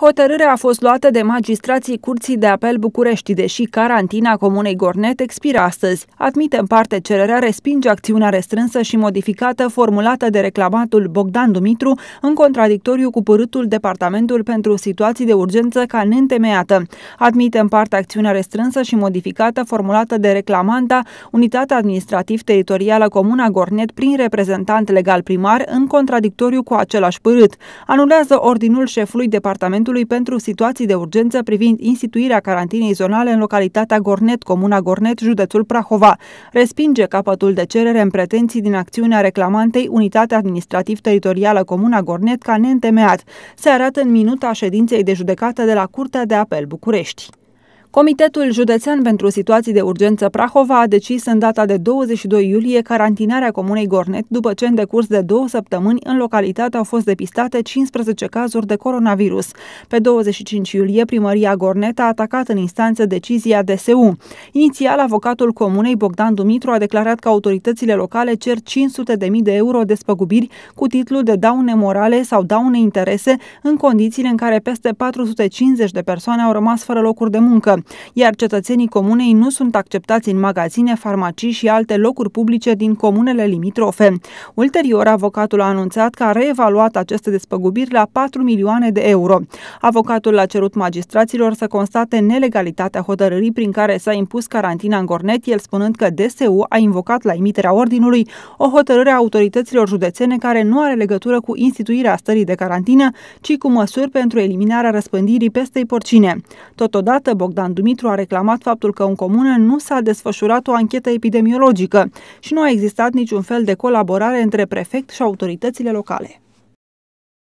Hotărârea a fost luată de magistrații Curții de Apel București, deși carantina Comunei Gornet expiră astăzi. Admite în parte cererea, respinge acțiunea restrânsă și modificată formulată de reclamatul Bogdan Dumitru în contradictoriu cu părâtul Departamentul pentru Situații de Urgență ca neîntemeiată. Admite în parte acțiunea restrânsă și modificată formulată de reclamanta Unitatea Administrativ-Teritorială Comuna Gornet prin reprezentant legal primar în contradictoriu cu același părât. Anulează ordinul șefului Departamentului Comitetului pentru Situații de Urgență privind instituirea carantinei zonale în localitatea Gornet, Comuna Gornet, județul Prahova. Respinge capătul de cerere în pretenții din acțiunea reclamantei Unitatea Administrativ-Teritorială Comuna Gornet ca neîntemeat. Se arată în minuta ședinței de judecată de la Curtea de Apel București. Comitetul Județean pentru Situații de Urgență Prahova a decis în data de 22 iulie carantinarea comunei Gornet după ce în decurs de două săptămâni în localitate au fost depistate 15 cazuri de coronavirus. Pe 25 iulie, primăria Gornet a atacat în instanță decizia DSU. Inițial, avocatul comunei Bogdan Dumitru a declarat că autoritățile locale cer 500.000 de euro de spăgubiri cu titlul de daune morale sau daune interese în condițiile în care peste 450 de persoane au rămas fără locuri de muncă iar cetățenii comunei nu sunt acceptați în magazine, farmacii și alte locuri publice din comunele limitrofe. Ulterior, avocatul a anunțat că a reevaluat aceste despăgubiri la 4 milioane de euro. Avocatul a cerut magistraților să constate nelegalitatea hotărârii prin care s-a impus carantina în Gornet, el spunând că DSU a invocat la emiterea ordinului o hotărâre a autorităților județene care nu are legătură cu instituirea stării de carantină, ci cu măsuri pentru eliminarea răspândirii pestei porcine. Totodată, Bogdan Bogdan Dumitru a reclamat faptul că în comună nu s-a desfășurat o anchetă epidemiologică și nu a existat niciun fel de colaborare între prefect și autoritățile locale.